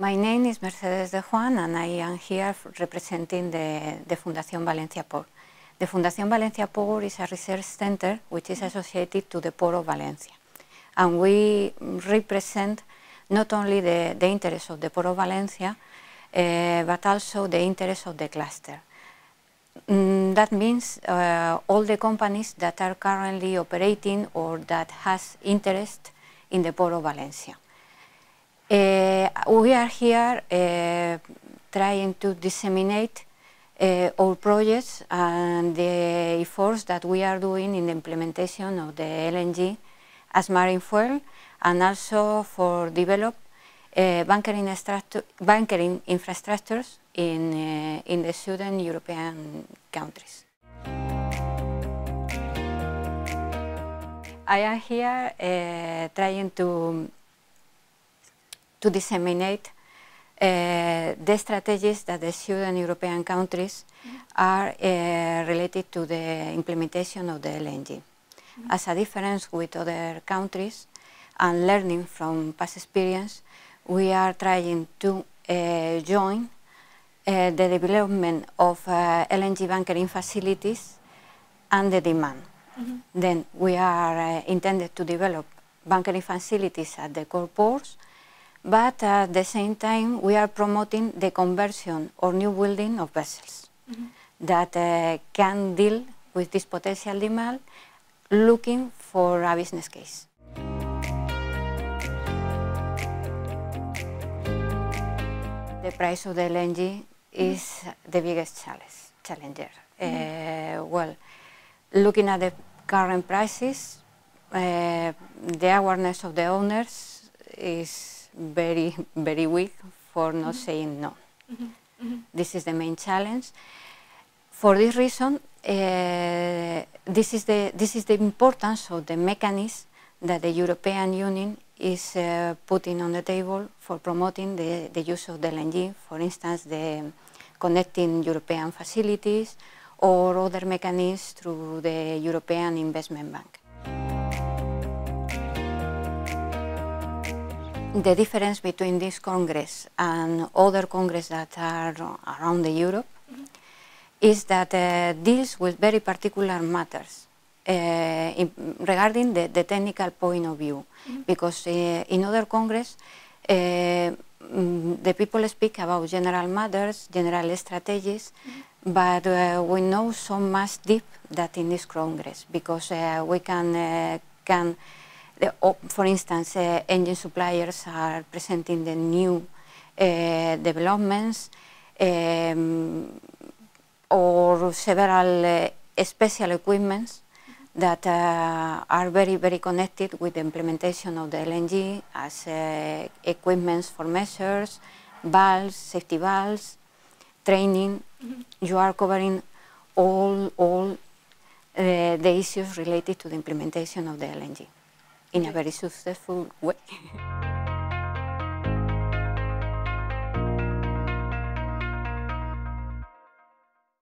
My name is Mercedes de Juan and I am here representing the, the Fundación Valencia Por. The Fundación Valencia Por is a research center which is associated to the Port of Valencia. And we represent not only the, the interests of the Port of Valencia, uh, but also the interests of the cluster. Mm, that means uh, all the companies that are currently operating or that has interest in the Port of Valencia. Uh, we are here uh, trying to disseminate uh, our projects and the efforts that we are doing in the implementation of the LNG as marine fuel and also for develop uh, bunkering, bunkering, infrastructures in, uh, in the southern European countries. I am here uh, trying to to disseminate uh, the strategies that the Southern European countries mm -hmm. are uh, related to the implementation of the LNG. Mm -hmm. As a difference with other countries and learning from past experience, we are trying to uh, join the development of LNG bunkering facilities and the demand. Mm -hmm. Then we are intended to develop bunkering facilities at the core ports but at the same time we are promoting the conversion or new building of vessels mm -hmm. that uh, can deal with this potential demand looking for a business case. The price of the LNG mm-hmm. is the biggest challenge. challenger. Mm -hmm. uh, well, looking at the current prices, uh, the awareness of the owners is very, very weak for not mm -hmm. saying no. Mm -hmm. Mm -hmm. This is the main challenge. For this reason, uh, this, is the, this is the importance of the mechanism that the European Union is uh, putting on the table for promoting the, the use of the LNG, for instance, the connecting European facilities or other mechanisms through the European Investment Bank. The difference between this Congress and other Congresses that are around Europe mm -hmm. is that uh, deals with very particular matters uh, in, regarding the, the, technical point of view, mm -hmm. because uh, in other Congress uh, mm, the people speak about general matters, general strategies, mm -hmm. but uh, we know so much deep that in this Congress because uh, we can can the, for instance, uh, engine suppliers are presenting the new uh, developments um, or several uh, special equipments that uh, are very, very connected with the implementation of the LNG as uh, equipments for measures, valves, safety valves, training. Mm -hmm. You are covering all, all uh, the issues related to the implementation of the LNG in a very successful way.